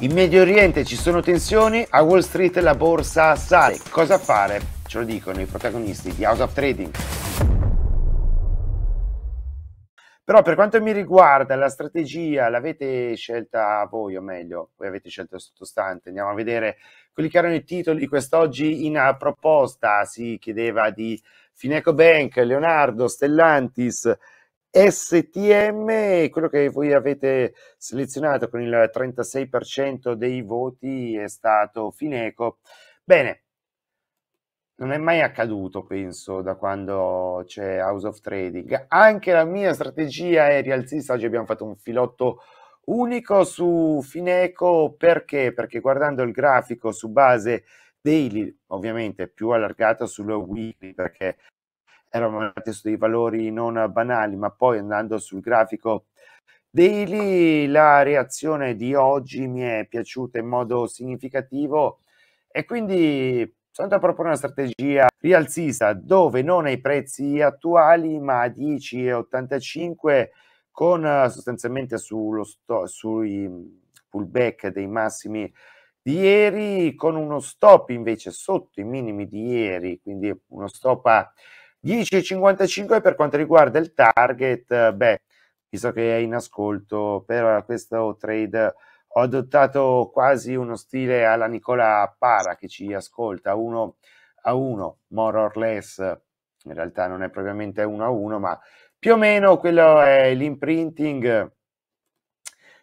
In Medio Oriente ci sono tensioni, a Wall Street la borsa sale. Cosa fare? Ce lo dicono i protagonisti di House of Trading. Però per quanto mi riguarda la strategia l'avete scelta voi, o meglio, voi avete scelto il sottostante. Andiamo a vedere quelli che erano i titoli quest'oggi in proposta. Si chiedeva di Fineco Bank, Leonardo, Stellantis, STM, quello che voi avete selezionato con il 36% dei voti è stato Fineco. Bene, non è mai accaduto, penso, da quando c'è House of Trading. Anche la mia strategia è rialzista, oggi abbiamo fatto un filotto unico su Fineco perché? Perché guardando il grafico su base daily, ovviamente più allargato sul weekly, perché eravamo andati su dei valori non banali, ma poi andando sul grafico daily, la reazione di oggi mi è piaciuta in modo significativo e quindi sono andato a proporre una strategia rialzista dove non ai prezzi attuali, ma a 10,85 con sostanzialmente sullo sto- sui pullback dei massimi di ieri con uno stop invece sotto i minimi di ieri, quindi uno stop a 10,55 per quanto riguarda il target, eh, beh, visto che è in ascolto per questo trade, ho adottato quasi uno stile alla Nicola Para che ci ascolta uno a uno, more or less, in realtà non è propriamente uno a uno, ma più o meno quello è l'imprinting.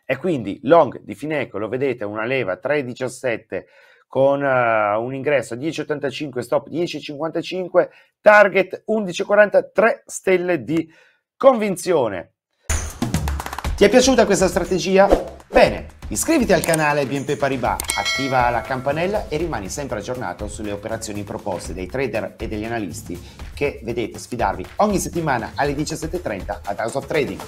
E quindi long di Fineco, lo vedete, una leva 3,17 con uh, un ingresso a 10,85, stop 10,55, target 11,40, 3 stelle di convinzione. Ti è piaciuta questa strategia? Bene, iscriviti al canale BNP Paribas, attiva la campanella e rimani sempre aggiornato sulle operazioni proposte dai trader e degli analisti che vedete sfidarvi ogni settimana alle 17.30 ad House of Trading.